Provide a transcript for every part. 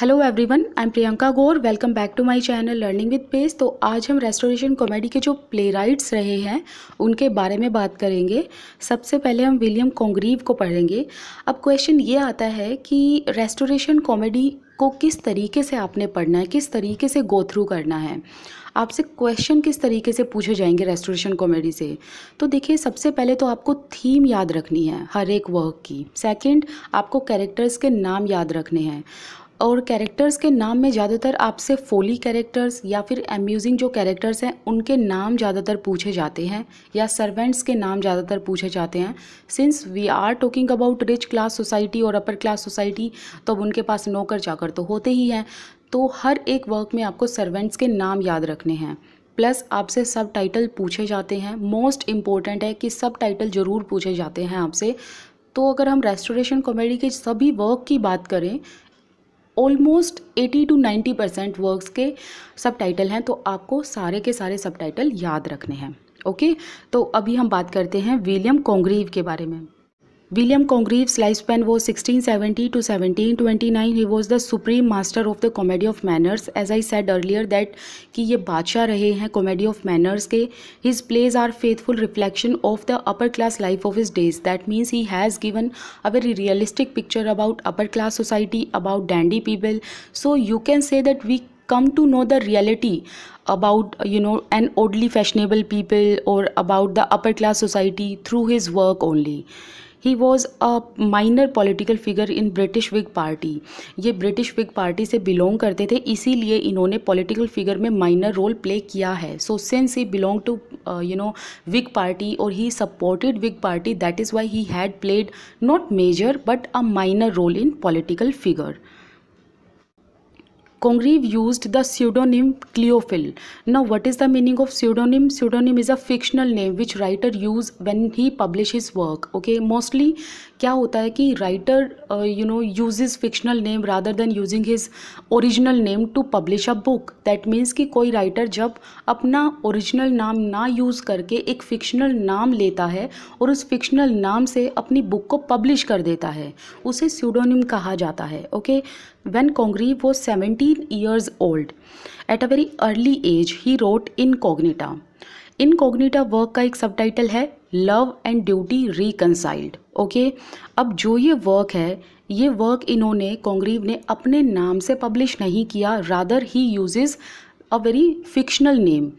Hello everyone I am Priyanka Gaur welcome back to my channel learning with pace तो आज हम restoration comedy के जो प्ले राइट्स रहे हैं उनके बारे में बात करेंगे सबसे पहले हम विलियम कॉन्ग्रीव को पढ़ेंगे अब क्वेश्चन ये आता है कि रेस्टोरेशन कॉमेडी को किस तरीके से आपने पढ़ना है किस तरीके से गो थ्रू करना है आपसे क्वेश्चन किस तरीके से पूछे जाएंगे रेस्टोरेशन कॉमेडी से तो देखिए सबसे पहले तो आपको थीम याद रखनी है हर एक वर्क की सेकंड आपको कैरेक्टर्स के नाम याद रखने हैं और कैरेक्टर्स के नाम में ज़्यादातर आपसे फोली कैरेक्टर्स या फिर एम्यूजिंग जो कैरेक्टर्स हैं उनके नाम ज़्यादातर पूछे जाते हैं या सर्वेंट्स के नाम ज़्यादातर पूछे जाते हैं since we are talking about rich class society और अपर क्लास सोसाइटी तो अब उनके पास नौकर चाकर तो होते ही हैं तो हर एक वर्क में आपको सर्वेंट्स के नाम याद रखने हैं प्लस आपसे सब टाइटल पूछे जाते हैं मोस्ट इम्पॉर्टेंट है कि सब टाइटल ज़रूर पूछे जाते हैं आपसे तो अगर हम रेस्टोरेशन कॉमेडी के सभी वर्क की बात करें ऑलमोस्ट 80 टू 90 परसेंट वर्क्स के सब टाइटल हैं तो आपको सारे के सारे सब टाइटल याद रखने हैं ओके तो अभी हम बात करते हैं विलियम कॉन्ग्रीव के बारे में William Congreve's lifespan was 1670 to 1729. He was the supreme master of the comedy of manners. As I said earlier that कि ये बादशाह रहे हैं comedy of manners के His plays are faithful reflection of the upper class life of his days. That means he has given a very realistic picture about upper class society, about dandy people. So you can say that we come to know the reality about you know an oddly fashionable people or about the upper class society through his work only he was a minor political figure in British Whig party ये British Whig party से belong करते थे इसीलिए इन्होंने political figure में minor role play किया है so since he belong to you know Whig party और he supported Whig party that is why he had played not major but a minor role in political figure Congreve use the pseudonym Cleophil no what is the meaning of pseudonym pseudonym is a fictional name which writer use when he publish his work okay mostly क्या होता है कि writer you know use his fictional name rather than using his original name to publish a book that means कि कोई writer जब अपना original नाम ना यूज करके एक फिक्शनल नाम लेता है और उस फिक्शनल नाम से अपनी बुक को पब्लिश कर देता है उसे स्यूडोनिम कहा जाता है ओके okay? वेन वो Congreve years old at a very early age he wrote in wrote in Incognita work का एक सब टाइटल है love and duty reconciled okay अब जो ये वर्क है ये वर्क इन्होंने कॉन्ग्रीव ने अपने नाम से पब्लिश नहीं किया rather he use a very fictional name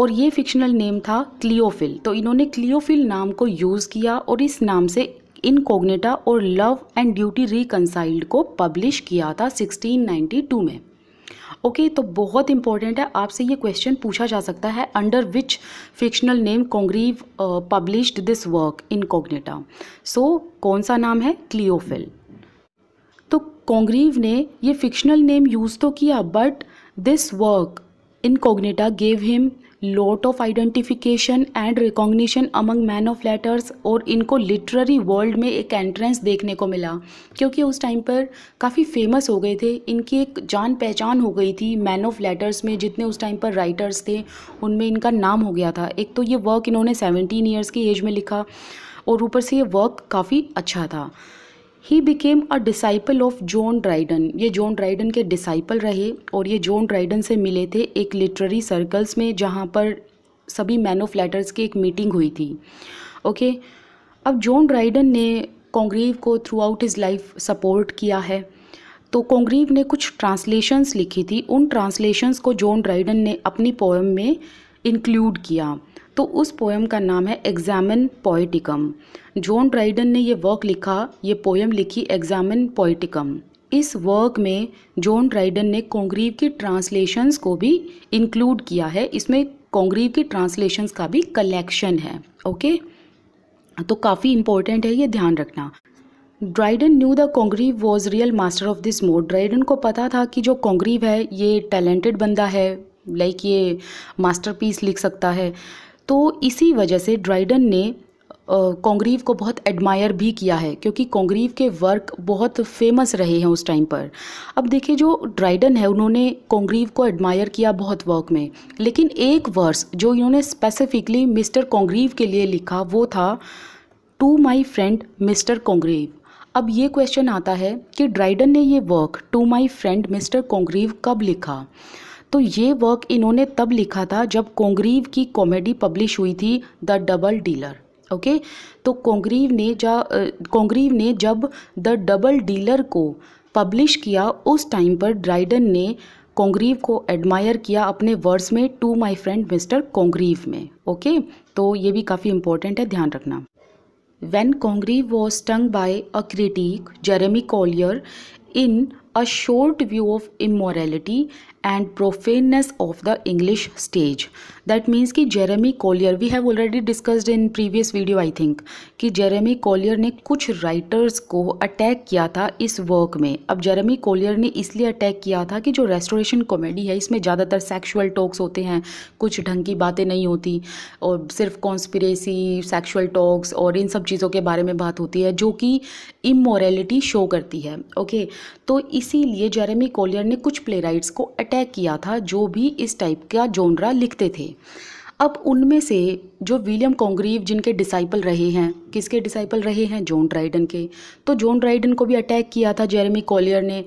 और ये फिक्शनल नेम था क्लियोफिल तो इन्होंने क्लियोफिल नाम को यूज़ किया और इस नाम से इनकोग्नेटा और लव एंड ड्यूटी रिकनसाइल्ड को पब्लिश किया था 1692 में ओके okay, तो बहुत इंपॉर्टेंट है आपसे ये क्वेश्चन पूछा जा सकता है under which fictional name Congreve published this work in so कौन सा नाम है क्लियोफिल तो कॉन्ग्रीव ने ये फिक्शनल नेम यूज़ तो किया but this work in gave him lot of identification and recognition among man of letters और इनको लिटररी वर्ल्ड में एक एंट्रेंस देखने को मिला क्योंकि उस टाइम पर काफ़ी फेमस हो गए थे इनकी एक जान पहचान हो गई थी मैन ऑफ लेटर्स में जितने उस टाइम पर राइटर्स थे उनमें इनका नाम हो गया था एक तो ये वर्क इन्होंने सेवनटीन ईयर्स की एज में लिखा और ऊपर से ये वर्क काफ़ी अच्छा था he became a disciple of John Dryden ये जॉन ड्राइडन के डिसाइपल रहे और ये जॉन ड्राइडन से मिले थे एक लिटरेरी सर्कल्स में जहाँ पर सभी मैन ऑफ लेटर्स की एक मीटिंग हुई थी ओके okay? अब जॉन ड्राइडन ने कॉन्ग्रीव को throughout his life support किया है तो कॉन्ग्रीव ने कुछ ट्रांसलेशंस लिखी थी उन ट्रांसलेशंस को जॉन ड्राइडन ने अपनी पोएम में इंक्लूड किया तो उस पोएम का नाम है एग्जामिन पोइटिकम जॉन ड्राइडन ने ये वर्क लिखा ये पोएम लिखी एग्जामिन पोइटिकम इस वर्क में जॉन ड्राइडन ने कॉन्ग्रीव की ट्रांसलेशंस को भी इंक्लूड किया है इसमें कॉन्ग्रीव की ट्रांसलेशंस का भी कलेक्शन है ओके तो काफ़ी इम्पोर्टेंट है ये ध्यान रखना Dryden knew the Congreve was real master of this mode Dryden को पता था कि जो कॉन्ग्रीव है ये टैलेंटेड बंदा है लाइक like ये मास्टरपीस लिख सकता है तो इसी वजह से ड्राइडन ने कॉन्ग्रीव को बहुत एडमायर भी किया है क्योंकि कॉन्ग्रीव के वर्क बहुत फेमस रहे हैं उस टाइम पर अब देखिए जो ड्राइडन है उन्होंने कॉन्ग्रीव को एडमायर किया बहुत वर्क में लेकिन एक वर्स जो इन्होंने स्पेसिफिकली मिस्टर कॉन्ग्रीव के लिए लिखा वो था to my friend Mr Congreve अब ये क्वेश्चन आता है कि ड्राइडन ने ये work to my friend Mr Congreve कब लिखा तो ये वर्क इन्होंने तब लिखा था जब कोंग्रीव की कॉमेडी पब्लिश हुई थी द डबल डीलर ओके तो कोंग्रीव ने जा कोंग्रीव ने जब द डबल डीलर को पब्लिश किया उस टाइम पर ड्राइडन ने कोंग्रीव को एडमायर किया अपने वर्ड्स में to my friend Mr Congreve में ओके तो ये भी काफ़ी इंपॉर्टेंट है ध्यान रखना When Congreve was stung by a critic, Jeremy Collier, in a short view of immorality and profaneness of the English stage. That means कि Jeremy Collier we have already discussed in previous video I think कि Jeremy Collier ने कुछ writers को attack किया था इस work में अब जेरेमी कॉलियर ने इसलिए अटैक किया था कि जो रेस्टोरेशन कॉमेडी है इसमें ज़्यादातर सेक्सुअल टॉक्स होते हैं कुछ ढंग की बातें नहीं होती और सिर्फ कॉन्स्परेसी सेक्सुअल टॉक्स और इन सब चीज़ों के बारे में बात होती है जो कि इमोरेलिटी शो करती है ओके okay? तो इसीलिए जेरेमी कोलियर ने कुछ प्ले को अटैक किया था जो भी इस टाइप का जोनरा लिखते थे अब उनमें से जो विलियम कॉन्ग्रीव जिनके डिसाइपल रहे हैं किसके डिसाइपल रहे हैं जॉन ड्राइडन के तो जॉन ड्राइडन को भी अटैक किया था जेरेमी कॉलियर ने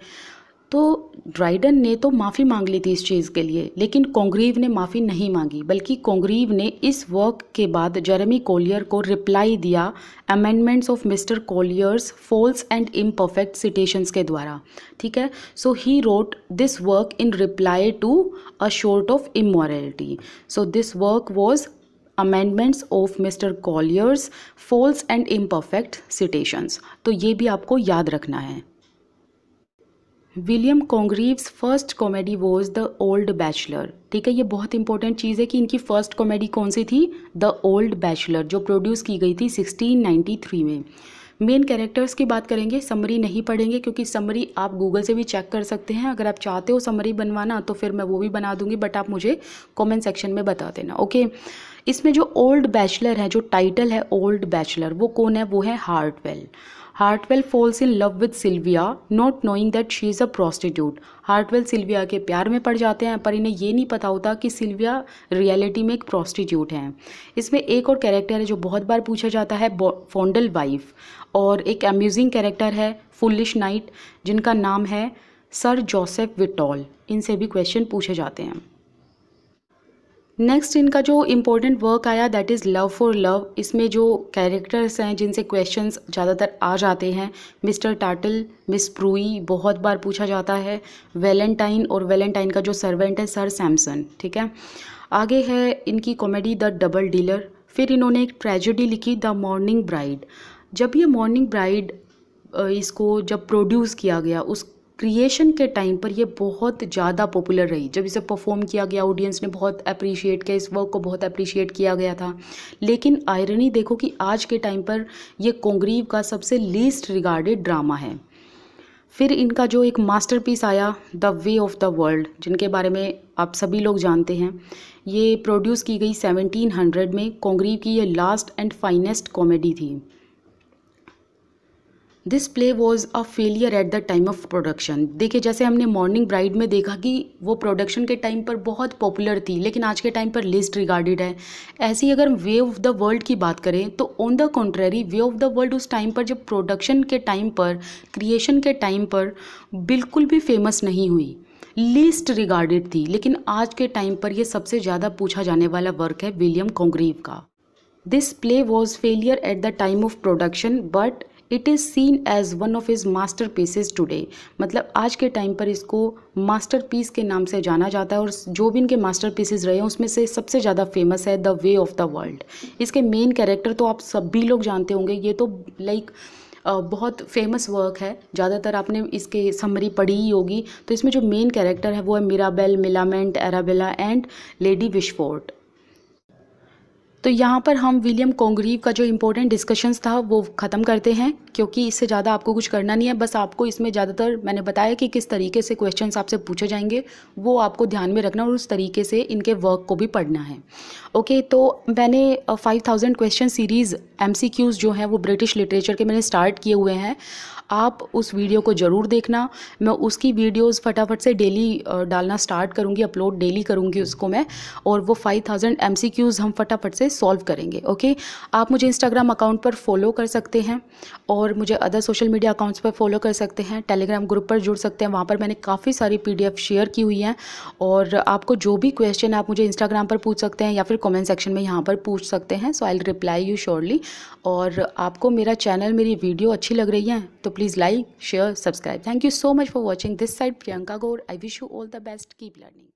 तो ड्राइडन ने तो माफ़ी मांग ली थी इस चीज़ के लिए लेकिन कोंग्रीव ने माफ़ी नहीं मांगी बल्कि कोंग्रीव ने इस वर्क के बाद जेरेमी कोलियर को रिप्लाई दिया amendments of Mr Collier's false and imperfect citations के द्वारा ठीक है so he wrote this work in reply to a short of immorality so this work was amendments of Mr Collier's false and imperfect citations तो ये भी आपको याद रखना है William Congreve's first comedy was the old bachelor ठीक है ये बहुत इंपॉर्टेंट चीज़ है कि इनकी फर्स्ट कॉमेडी कौन सी थी द ओल्ड बैचलर जो प्रोड्यूस की गई थी 1693 में मेन कैरेक्टर्स की बात करेंगे समरी नहीं पढ़ेंगे क्योंकि समरी आप गूगल से भी चेक कर सकते हैं अगर आप चाहते हो समरी बनवाना तो फिर मैं वो भी बना दूंगी बट आप मुझे कमेंट सेक्शन में बता देना ओके इसमें जो ओल्ड बैचलर है जो टाइटल है ओल्ड बैचलर वो कौन है वो है Heartwell Heartwell falls in love with Silvia not knowing that she is a prostitute Heartwell Silvia के प्यार में पड़ जाते हैं पर इन्हें ये नहीं पता होता कि सिल्विया रियलिटी में एक प्रोस्टिट्यूट है इसमें एक और कैरेक्टर है जो बहुत बार पूछा जाता है फोंडल वाइफ और एक अम्यूजिंग कैरेक्टर है फुलिश नाइट जिनका नाम है सर जोसेफ विटॉल इनसे भी क्वेश्चन पूछे जाते हैं नेक्स्ट इनका जो इम्पोर्टेंट वर्क आया that is love for love इसमें जो कैरेक्टर्स हैं जिनसे क्वेश्चंस ज़्यादातर आ जाते हैं मिस्टर टाटल मिस प्रूई बहुत बार पूछा जाता है वैलेंटाइन और वैलेंटाइन का जो सर्वेंट है सर सैमसन ठीक है आगे है इनकी कॉमेडी द डबल डीलर फिर इन्होंने एक ट्रेजेडी लिखी द मॉर्निंग ब्राइड जब ये मॉर्निंग ब्राइड इसको जब प्रोड्यूस किया गया उस क्रिएशन के टाइम पर ये बहुत ज़्यादा पॉपुलर रही जब इसे परफॉर्म किया गया ऑडियंस ने बहुत अप्रिशिएट किया इस वर्क को बहुत अप्रिशिएट किया गया था लेकिन आयरनी देखो कि आज के टाइम पर यह कोंगरीव का सबसे लीस्ट रिगार्डेड ड्रामा है फिर इनका जो एक मास्टरपीस आया the way of the world जिनके बारे में आप सभी लोग जानते हैं ये प्रोड्यूस की गई 1700 में कोंग्रीव की ये लास्ट एंड फाइनेस्ट कॉमेडी थी this play was a failure at the time of production देखिए जैसे हमने मॉर्निंग ब्राइड में देखा कि वो प्रोडक्शन के टाइम पर बहुत पॉपुलर थी लेकिन आज के टाइम पर लिस्ट रिगार्डेड है ऐसी अगर वे ऑफ द वर्ल्ड की बात करें तो on the contrary way of the world उस टाइम पर जब प्रोडक्शन के टाइम पर क्रिएशन के टाइम पर बिल्कुल भी फेमस नहीं हुई लीस्ट रिगार्डेड थी लेकिन आज के टाइम पर यह सबसे ज़्यादा पूछा जाने वाला वर्क है विलियम कॉन्ग्रीव का this play was failure at the time of production but it is seen as one of his masterpieces today मतलब आज के टाइम पर इसको मास्टर पीस के नाम से जाना जाता है और जो भी इनके मास्टर पीसेज रहे हैं उसमें से सबसे ज़्यादा फेमस है the way of the world इसके मेन कैरेक्टर तो आप सभी लोग जानते होंगे ये तो लाइक बहुत फेमस वर्क है ज़्यादातर आपने इसके समरी पढ़ी ही होगी तो इसमें जो मेन कैरेक्टर है वो है Mirabell Millamant Arabella and Lady Wishfort तो यहाँ पर हम विलियम कॉन्ग्रीव का जो इम्पोर्टेंट डिस्कशंस था वो ख़त्म करते हैं क्योंकि इससे ज़्यादा आपको कुछ करना नहीं है बस आपको इसमें ज़्यादातर मैंने बताया कि किस तरीके से क्वेश्चन आपसे पूछे जाएंगे वो आपको ध्यान में रखना और उस तरीके से इनके वर्क को भी पढ़ना है ओके तो मैंने फाइव थाउजेंड क्वेश्चन सीरीज़ एम जो हैं वो ब्रिटिश लिटरेचर के मैंने स्टार्ट किए हुए हैं आप उस वीडियो को ज़रूर देखना मैं उसकी वीडियोस फटाफट से डेली डालना स्टार्ट करूँगी अपलोड डेली करूँगी उसको मैं और वो 5000 थाउजेंड हम फटाफट से सॉल्व करेंगे ओके आप मुझे इंस्टाग्राम अकाउंट पर फॉलो कर सकते हैं और और मुझे अदर सोशल मीडिया अकाउंट्स पर फॉलो कर सकते हैं टेलीग्राम ग्रुप पर जुड़ सकते हैं वहाँ पर मैंने काफ़ी सारी पी शेयर की हुई हैं और आपको जो भी क्वेश्चन आप मुझे इंस्टाग्राम पर पूछ सकते हैं या फिर कॉमेंट सेक्शन में यहाँ पर पूछ सकते हैं so I reply you surely और आपको मेरा चैनल मेरी वीडियो अच्छी लग रही है तो please like share subscribe thank you so much for watching this side Priyanka Gaur I wish you all the best keep learning